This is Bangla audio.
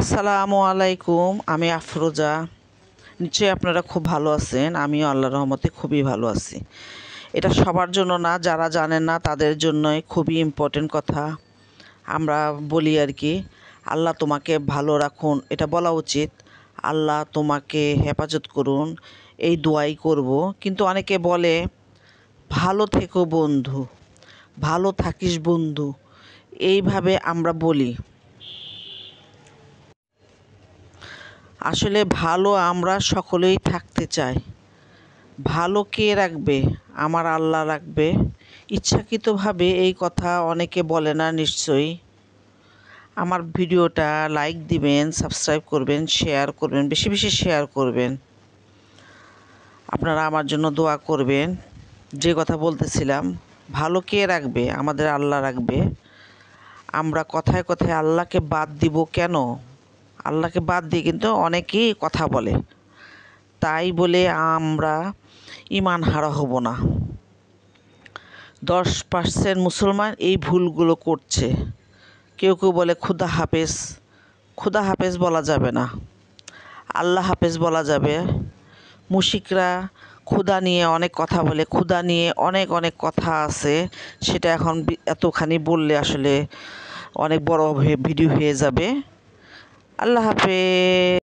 আসসালামু আলাইকুম আমি আফরোজা নিশ্চয়ই আপনারা খুব ভালো আছেন আমিও আল্লাহ রহমতে খুবই ভালো আছি এটা সবার জন্য না যারা জানেন না তাদের জন্যই খুবই ইম্পর্টেন্ট কথা আমরা বলি আর কি আল্লাহ তোমাকে ভালো রাখুন এটা বলা উচিত আল্লাহ তোমাকে হেফাজত করুন এই দোয়াই করব কিন্তু অনেকে বলে ভালো থেকো বন্ধু ভালো থাকিস বন্ধু এইভাবে আমরা বলি আসলে ভালো আমরা সকলেই থাকতে চাই ভালো কে রাখবে আমার আল্লাহ রাখবে ইচ্ছাকৃতভাবে এই কথা অনেকে বলে না নিশ্চয়ই আমার ভিডিওটা লাইক দিবেন সাবস্ক্রাইব করবেন শেয়ার করবেন বেশি বেশি শেয়ার করবেন আপনারা আমার জন্য দোয়া করবেন যে কথা বলতেছিলাম ভালো কে রাখবে আমাদের আল্লাহ রাখবে আমরা কথায় কথায় আল্লাহকে বাদ দিব কেন আল্লাহকে বাদ দিয়ে কিন্তু অনেকেই কথা বলে তাই বলে আমরা ইমান হারা হব না দশ পার্সেন্ট মুসলমান এই ভুলগুলো করছে কেউ কেউ বলে খুদা হাফেজ খুদা হাফেজ বলা যাবে না আল্লাহ হাফেজ বলা যাবে মুশিকরা ক্ষুদা নিয়ে অনেক কথা বলে ক্ষুদা নিয়ে অনেক অনেক কথা আছে সেটা এখন এতখানি বললে আসলে অনেক বড় ভিডিও হয়ে যাবে Allah